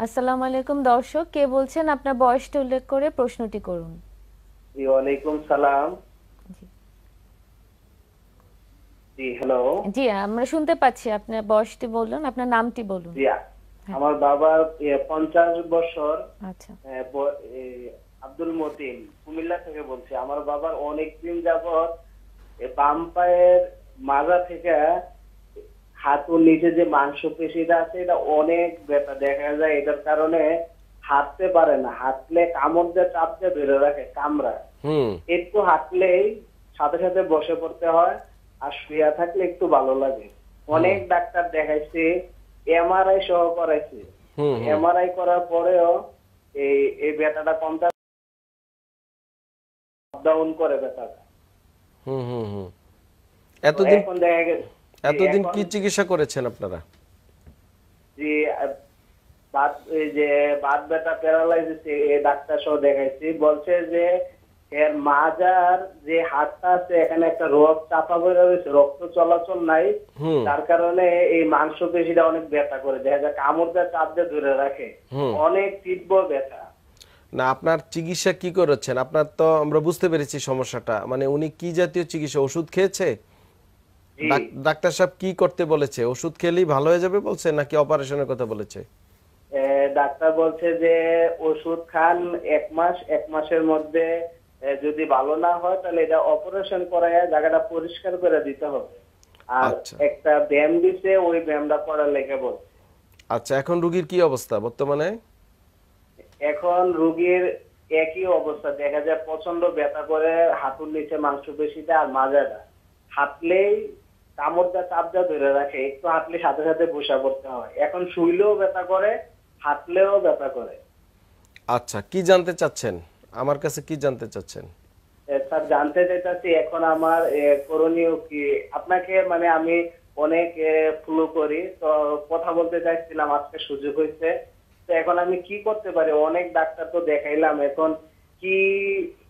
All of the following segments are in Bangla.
আসসালামু আলাইকুম দর্শক কে বলছেন আপনার বয়সটা উল্লেখ করে প্রশ্নটি করুন জি ওয়ালাইকুম সালাম জি হ্যালো জি আমরা শুনতে পাচ্ছি বয়সটি বলুন আপনার নামটি বলুন জি হ্যাঁ। আমার বাবা পঞ্চাশ বছর আচ্ছা আব্দুল মতিন কুমিল্লা থেকে বলছি আমার বাবার অনেক দিন যাবত বাম পায়ের মাজা থেকে হাতুর নিচে যে মাংস পেশিটা আছে এটা অনেক ব্যথা দেখা যায় এটার কারণে হাঁটতে পারে না হাঁটলে কামড় দিয়ে চাপ দিয়ে ধরে রাখে কামড়া একটু হাঁটলেই সাথে সাথে বসে পড়তে হয় আর শুয়ে থাকলে একটু ভালো লাগে অনেক ডাক্তার দেখাইছে এমআরআই সহ করাইছে এমআরআই করার পরেও এই এই ব্যথাটা কমতে ডাউন করে ব্যথাটা হুম হুম হুম এতদিন এখন দেখা গেছে এতদিন কি চিকিৎসা করেছেন আপনারা জি বাদ যে বাদ ব্যথা প্যারালাইসিস ডাক্তার সহ দেখাইছি বলছে যে এর মাজার যে হাতটা আছে এখানে একটা রোগ চাপা পড়ে রয়েছে রক্ত চলাচল নাই তার কারণে এই মাংস পেশিটা অনেক ব্যথা করে দেখা যায় কামড় দিয়ে চাপ দিয়ে ধরে রাখে অনেক তীব্র ব্যথা না আপনার চিকিৎসা কি করেছেন আপনার তো আমরা বুঝতে পেরেছি সমস্যাটা মানে উনি কি জাতীয় চিকিৎসা ওষুধ খেয়েছে ডাক্তার সাহেব কি করতে বলেছে ওষুধ খেলেই ভালো হয়ে যাবে বলছে নাকি অপারেশনের কথা বলেছে ডাক্তার বলছে যে ওষুধ খান এক মাস এক মাসের মধ্যে যদি ভালো না হয় তাহলে এটা অপারেশন করায় জায়গাটা পরিষ্কার করে দিতে হবে আর আচ্ছা। একটা ব্যায়াম দিছে ওই ব্যায়ামটা করার লেগে বলছে আচ্ছা এখন রোগীর কি অবস্থা বর্তমানে এখন রোগীর একই অবস্থা দেখা যায় প্রচন্ড ব্যথা করে হাঁটুর নিচে মাংস বেশিতে আর মাজাটা হাঁটলেই কামড়টা চাপটা ধরে রাখে একটু হাঁটলে সাথে সাথে বসা পড়তে হয় এখন শুইলেও ব্যথা করে হাঁটলেও ব্যথা করে আচ্ছা কি জানতে চাচ্ছেন আমার কাছে কি জানতে চাচ্ছেন স্যার জানতে চাইতেছি এখন আমার করণীয় কি আপনাকে মানে আমি অনেক ফলো করি তো কথা বলতে চাইছিলাম আজকে সুযোগ হয়েছে তো এখন আমি কি করতে পারি অনেক ডাক্তার তো দেখাইলাম এখন কি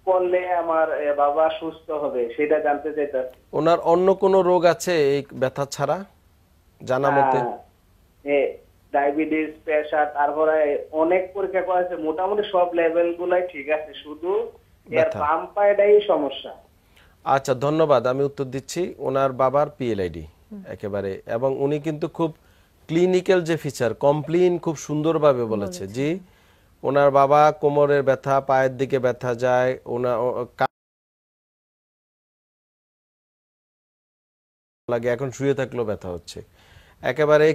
করলে আমার বাবা সুস্থ হবে সেটা জানতে চাইতাম ওনার অন্য রোগ আছে এই ব্যথা ছাড়া জানা হ্যাঁ। মতে ডায়াবেটিস তারপরে অনেক পরীক্ষা করা মোটামুটি সব লেভেল গুলাই ঠিক আছে শুধু বাম পায়েটাই সমস্যা আচ্ছা ধন্যবাদ আমি উত্তর দিচ্ছি ওনার বাবার পিএলআইডি একেবারে এবং উনি কিন্তু খুব ক্লিনিক্যাল যে ফিচার কমপ্লেইন খুব সুন্দরভাবে বলেছে জি ওনার বাবা কোমরের ব্যথা পায়ের দিকে ব্যথা যায় ওনা লাগে এখন শুয়ে থাকলেও ব্যথা হচ্ছে একেবারে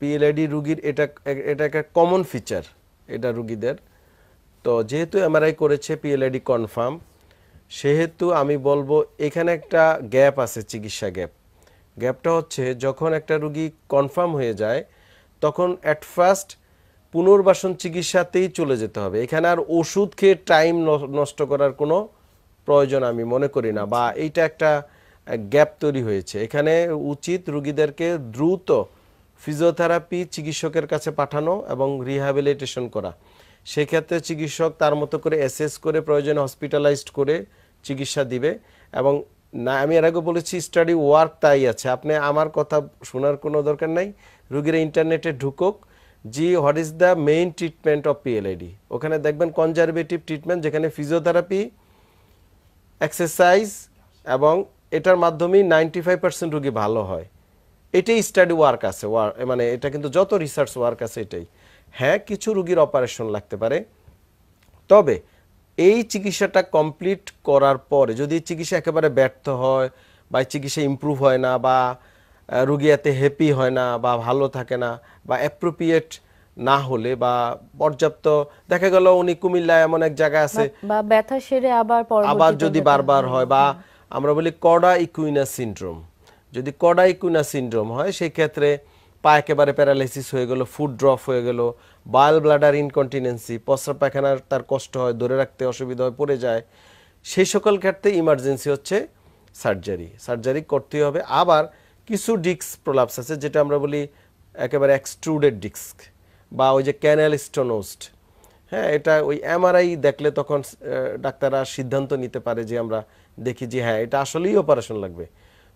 পিএলআইডি রুগীর এটা এটা একটা কমন ফিচার এটা রুগীদের তো যেহেতু এমআরআই করেছে পিএলআইডি কনফার্ম সেহেতু আমি বলবো এখানে একটা গ্যাপ আছে চিকিৎসা গ্যাপ গ্যাপটা হচ্ছে যখন একটা রুগী কনফার্ম হয়ে যায় তখন অ্যাট ফার্স্ট পুনর্বাসন চিকিৎসাতেই চলে যেতে হবে এখানে আর ওষুধ খেয়ে টাইম নষ্ট করার কোনো প্রয়োজন আমি মনে করি না বা এইটা একটা গ্যাপ তৈরি হয়েছে এখানে উচিত রুগীদেরকে দ্রুত ফিজিওথেরাপি চিকিৎসকের কাছে পাঠানো এবং রিহ্যাবিলিটেশন করা সেক্ষেত্রে চিকিৎসক তার মতো করে অ্যাসেস করে প্রয়োজন হসপিটালাইজড করে চিকিৎসা দিবে এবং না আমি এর আগে বলেছি স্টাডি ওয়ার্ক তাই আছে আপনি আমার কথা শোনার কোনো দরকার নাই রুগীরা ইন্টারনেটে ঢুকুক জি what is the main treatment of PLID ওখানে দেখবেন কনজারভেটিভ ট্রিটমেন্ট যেখানে ফিজিওথেরাপি এক্সারসাইজ এবং এটার মাধ্যমে নাইনটি ফাইভ পার্সেন্ট রুগী ভালো হয় এটাই স্টাডি ওয়ার্ক আছে মানে এটা কিন্তু যত রিসার্চ ওয়ার্ক আছে এটাই হ্যাঁ কিছু রুগীর অপারেশন লাগতে পারে তবে এই চিকিৎসাটা কমপ্লিট করার পরে যদি চিকিৎসা একেবারে ব্যর্থ হয় বা চিকিৎসা ইম্প্রুভ হয় না বা রুগী এতে হ্যাপি হয় না বা ভালো থাকে না বা অ্যাপ্রোপ্রিয়েট না হলে বা পর্যাপ্ত দেখা গেল উনি কুমিল্লায় এমন এক জায়গা আছে বা ব্যথা সেরে আবার আবার যদি বারবার হয় বা আমরা বলি কডা ইকুইনা সিনড্রোম যদি কডা ইকুইনা সিনড্রোম হয় সেই ক্ষেত্রে পা একেবারে প্যারালাইসিস হয়ে গেল ফুড ড্রপ হয়ে গেল বায়াল ব্লাডার ইনকন্টিনেন্সি প্রস্রাব পায়খানার তার কষ্ট হয় ধরে রাখতে অসুবিধা হয় পড়ে যায় সেই সকল ক্ষেত্রে ইমার্জেন্সি হচ্ছে সার্জারি সার্জারি করতেই হবে আবার কিছু ডিস্ক প্রলাপস আছে যেটা আমরা বলি একেবারে এক্সট্রুডেড ডিস্ক বা ওই যে ক্যানাল স্টোনোস্ট হ্যাঁ এটা ওই এমআরআই দেখলে তখন ডাক্তাররা সিদ্ধান্ত নিতে পারে যে আমরা দেখি যে হ্যাঁ এটা আসলেই অপারেশন লাগবে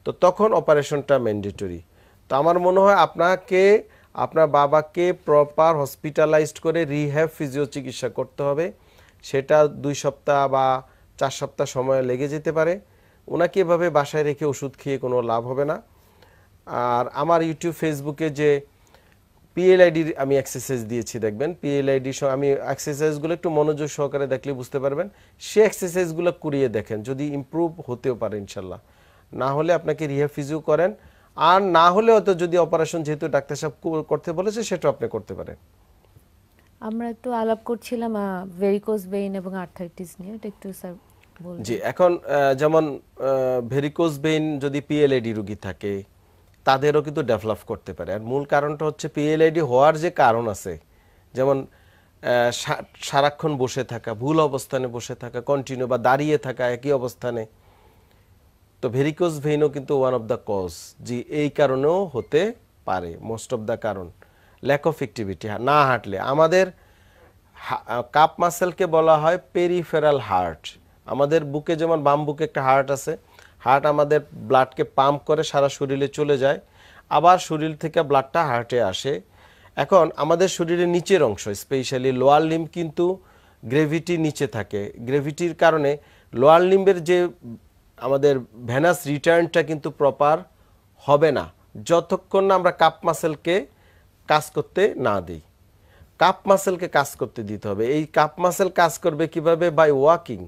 তো তখন অপারেশনটা ম্যান্ডেটরি তো আমার মনে হয় আপনাকে আপনার বাবাকে প্রপার হসপিটালাইজড করে রিহ্যাব ফিজিও চিকিৎসা করতে হবে সেটা দুই সপ্তাহ বা চার সপ্তাহ সময় লেগে যেতে পারে ওনাকে এভাবে বাসায় রেখে ওষুধ খেয়ে কোনো লাভ হবে না আর আমার ইউটিউব ফেসবুকে যে পিএলআইডির আমি এক্সারসাইজ দিয়েছি দেখবেন পিএলআইডি আমি এক্সারসাইজগুলো একটু মনোযোগ সহকারে দেখলে বুঝতে পারবেন সে এক্সারসাইজগুলো করিয়ে দেখেন যদি ইম্প্রুভ হতেও পারে ইনশাল্লাহ না হলে আপনাকে রিহাফিজিও ফিজিও করেন আর না হলে অত যদি অপারেশন যেহেতু ডাক্তার সাহেব করতে বলেছে সেটা আপনি করতে পারেন আমরা একটু আলাপ করছিলাম ভেরিকোজ বেইন এবং আর্থাইটিস নিয়ে এটা একটু স্যার জি এখন যেমন ভেরিকোজ বেইন যদি পিএলএডি রোগী থাকে তাদেরও কিন্তু ডেভেলপ করতে পারে আর মূল কারণটা হচ্ছে পিএলআইডি হওয়ার যে কারণ আছে যেমন সারাক্ষণ বসে থাকা ভুল অবস্থানে বসে থাকা কন্টিনিউ বা দাঁড়িয়ে থাকা একই অবস্থানে তো ভেরিকোজ ভেইনও কিন্তু ওয়ান অফ দ্য কজ যে এই কারণেও হতে পারে মোস্ট অফ দ্য কারণ ল্যাক অফ অ্যাক্টিভিটি না হাঁটলে আমাদের কাপ মাসেলকে বলা হয় পেরিফেরাল হার্ট আমাদের বুকে যেমন বাম বুকে একটা হার্ট আছে হার্ট আমাদের ব্লাডকে পাম্প করে সারা শরীরে চলে যায় আবার শরীর থেকে ব্লাডটা হার্টে আসে এখন আমাদের শরীরের নিচের অংশ স্পেশালি লোয়ার লিম কিন্তু গ্রেভিটি নিচে থাকে গ্রেভিটির কারণে লোয়ার লিম্বের যে আমাদের ভ্যানাস রিটার্নটা কিন্তু প্রপার হবে না যতক্ষণ না আমরা কাপ মাসেলকে কাজ করতে না দিই কাপ মাসেলকে কাজ করতে দিতে হবে এই কাপ মাসেল কাজ করবে কিভাবে বাই ওয়াকিং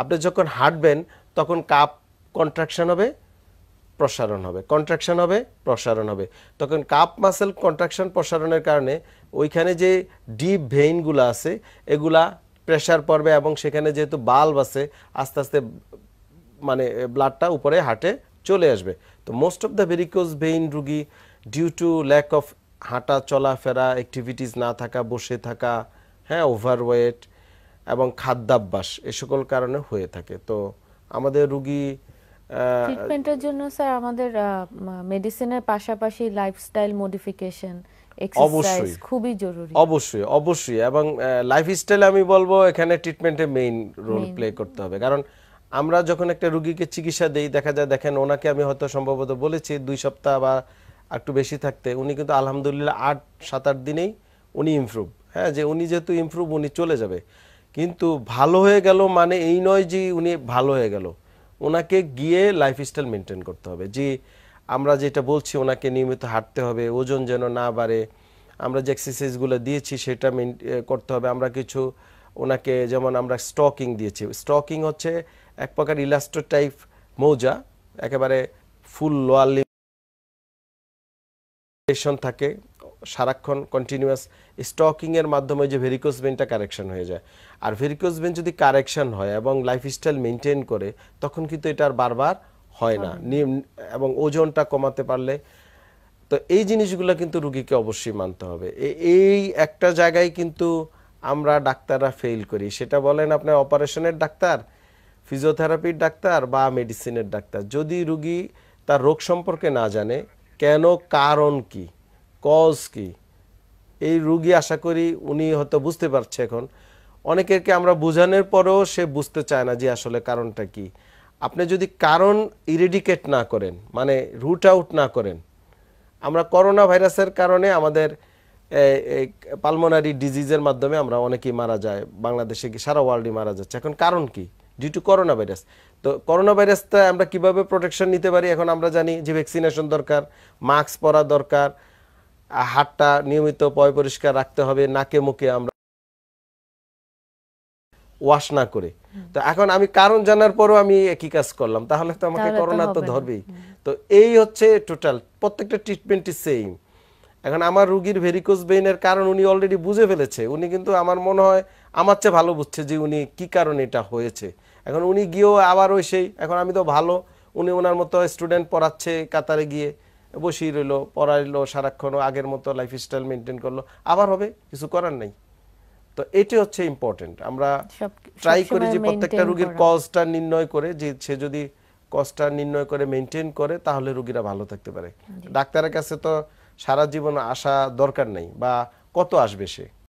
আপনি যখন হাঁটবেন তখন কাপ কন্ট্রাকশান হবে প্রসারণ হবে কন্ট্রাকশান হবে প্রসারণ হবে তখন কাপ মাসেল কন্ট্রাকশান প্রসারণের কারণে ওইখানে যে ডিপ ভেইনগুলো আছে এগুলা প্রেশার পড়বে এবং সেখানে যেহেতু বাল্ব আছে আস্তে আস্তে মানে ব্লাডটা উপরে হাটে চলে আসবে তো most of the varicose vein রুগী ডিউ টু ল্যাক অফ হাঁটা চলাফেরা অ্যাক্টিভিটিস না থাকা বসে থাকা হ্যাঁ ওভারওয়েট এবং খাদ্যাভ্যাস এ সকল কারণে হয়ে থাকে তো আমাদের রুগী ট্রিটমেন্টের জন্য স্যার আমাদের মেডিসিনের পাশাপাশি লাইফস্টাইল মডিফিকেশন অবশ্যই খুবই জরুরি অবশ্যই অবশ্যই এবং লাইফস্টাইল আমি বলবো এখানে ট্রিটমেন্টে মেইন রোল প্লে করতে হবে কারণ আমরা যখন একটা রুগীকে চিকিৎসা দেই দেখা যায় দেখেন ওনাকে আমি হয়তো সম্ভবত বলেছি দুই সপ্তাহ বা একটু বেশি থাকতে উনি কিন্তু আলহামদুলিল্লাহ আট সাত আট দিনেই উনি ইমপ্রুভ হ্যাঁ যে উনি যেহেতু ইমপ্রুভ উনি চলে যাবে কিন্তু ভালো হয়ে গেল মানে এই নয় যে উনি ভালো হয়ে গেল ওনাকে গিয়ে লাইফস্টাইল মেনটেন করতে হবে যে আমরা যেটা বলছি ওনাকে নিয়মিত হাঁটতে হবে ওজন যেন না বাড়ে আমরা যে এক্সারসাইজগুলো দিয়েছি সেটা করতে হবে আমরা কিছু ওনাকে যেমন আমরা স্টকিং দিয়েছি স্টকিং হচ্ছে এক প্রকার ইলাস্টো টাইপ মৌজা একেবারে ফুল লোয়ার লিমিটেশন থাকে সারাক্ষণ কন্টিনিউয়াস স্টকিংয়ের মাধ্যমে যে ভেরিকোস ভেনটা কারেকশন হয়ে যায় আর ভেরিকোস ভেন যদি কারেকশন হয় এবং লাইফস্টাইল মেনটেন করে তখন কিন্তু এটা আর বারবার হয় না এবং ওজনটা কমাতে পারলে তো এই জিনিসগুলো কিন্তু রুগীকে অবশ্যই মানতে হবে এই একটা জায়গায় কিন্তু আমরা ডাক্তাররা ফেল করি সেটা বলেন আপনার অপারেশনের ডাক্তার ফিজিওথেরাপির ডাক্তার বা মেডিসিনের ডাক্তার যদি রুগী তার রোগ সম্পর্কে না জানে কেন কারণ কী কজ কি এই রুগী আশা করি উনি হয়তো বুঝতে পারছে এখন অনেকেরকে আমরা বোঝানোর পরেও সে বুঝতে চায় না যে আসলে কারণটা কি আপনি যদি কারণ ইরেডিকেট না করেন মানে রুট আউট না করেন আমরা করোনা ভাইরাসের কারণে আমাদের পালমোনারি ডিজিজের মাধ্যমে আমরা অনেকেই মারা যায় বাংলাদেশে কি সারা ওয়ার্ল্ডে মারা যাচ্ছে এখন কারণ কি ডিউ টু করোনা ভাইরাস তো করোনা ভাইরাসটা আমরা কিভাবে প্রোটেকশন নিতে পারি এখন আমরা জানি যে ভ্যাকসিনেশন দরকার মাস্ক পরা দরকার হাটটা নিয়মিত পয় পরিষ্কার রাখতে হবে নাকে মুখে আমরা ওয়াশ না করে তো এখন আমি কারণ জানার পরও আমি একই কাজ করলাম তাহলে তো আমাকে করোনা তো ধরবেই তো এই হচ্ছে টোটাল প্রত্যেকটা ট্রিটমেন্টই সেম এখন আমার রুগীর ভেরিকোজ বেইনের কারণ উনি অলরেডি বুঝে ফেলেছে উনি কিন্তু আমার মনে হয় আমার চেয়ে ভালো বুঝছে যে উনি কি কারণে এটা হয়েছে এখন উনি গিয়েও আবার ওই সেই এখন আমি তো ভালো উনি ওনার মতো স্টুডেন্ট পড়াচ্ছে কাতারে গিয়ে বসিয়ে রইলো পড়াইলো সারাক্ষণ আগের মতো লাইফ স্টাইল মেনটেন করলো আবার হবে কিছু করার নাই তো এটি হচ্ছে ইম্পর্টেন্ট আমরা ট্রাই করি যে প্রত্যেকটা রুগীর কজটা নির্ণয় করে যে সে যদি কজটা নির্ণয় করে মেনটেন করে তাহলে রুগীরা ভালো থাকতে পারে ডাক্তারের কাছে তো সারা জীবন আসা দরকার নেই বা কত আসবে সে